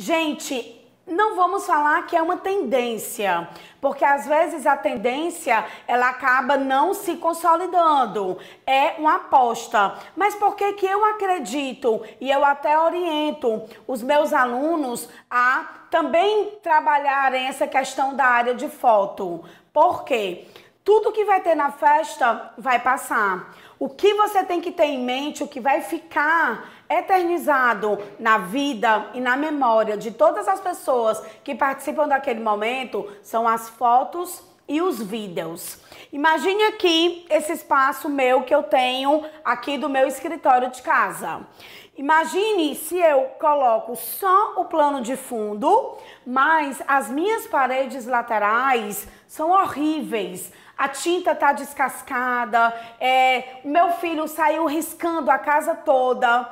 Gente, não vamos falar que é uma tendência, porque às vezes a tendência ela acaba não se consolidando, é uma aposta. Mas por que que eu acredito e eu até oriento os meus alunos a também trabalharem essa questão da área de foto? Por quê? Tudo que vai ter na festa vai passar. O que você tem que ter em mente, o que vai ficar eternizado na vida e na memória de todas as pessoas que participam daquele momento, são as fotos e os vídeos. Imagine aqui esse espaço meu que eu tenho aqui do meu escritório de casa. Imagine se eu coloco só o plano de fundo, mas as minhas paredes laterais são horríveis. A tinta tá descascada, é, meu filho saiu riscando a casa toda.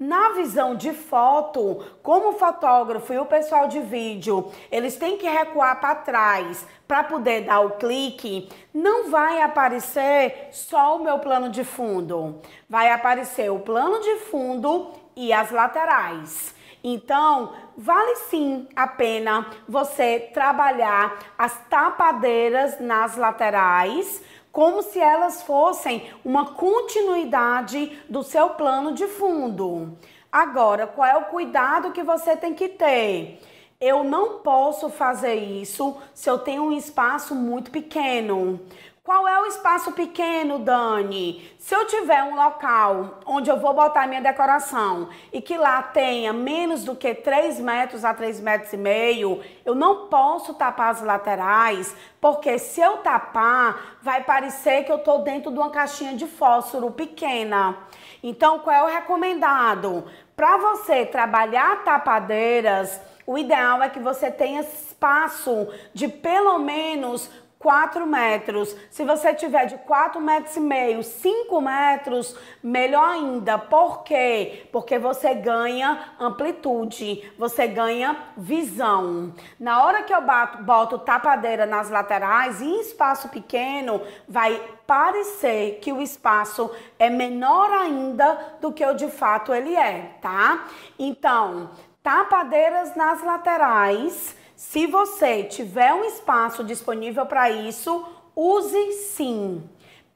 Na visão de foto, como o fotógrafo e o pessoal de vídeo, eles têm que recuar para trás para poder dar o clique, não vai aparecer só o meu plano de fundo. Vai aparecer o plano de fundo e as laterais. Então, vale sim a pena você trabalhar as tapadeiras nas laterais como se elas fossem uma continuidade do seu plano de fundo. Agora, qual é o cuidado que você tem que ter? Eu não posso fazer isso se eu tenho um espaço muito pequeno. Qual é o espaço pequeno, Dani? Se eu tiver um local onde eu vou botar minha decoração e que lá tenha menos do que 3 metros a 3 metros e meio, eu não posso tapar as laterais, porque se eu tapar, vai parecer que eu estou dentro de uma caixinha de fósforo pequena. Então, qual é o recomendado? Para você trabalhar tapadeiras, o ideal é que você tenha espaço de pelo menos 4 metros. Se você tiver de 4 metros e meio, 5 metros, melhor ainda. Por quê? Porque você ganha amplitude, você ganha visão. Na hora que eu bato, boto tapadeira nas laterais e em espaço pequeno, vai parecer que o espaço é menor ainda do que o de fato ele é, tá? Então, tapadeiras nas laterais. Se você tiver um espaço disponível para isso, use sim.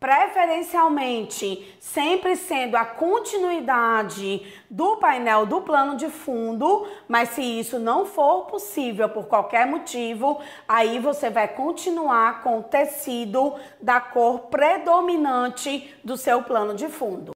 Preferencialmente, sempre sendo a continuidade do painel do plano de fundo, mas se isso não for possível por qualquer motivo, aí você vai continuar com o tecido da cor predominante do seu plano de fundo.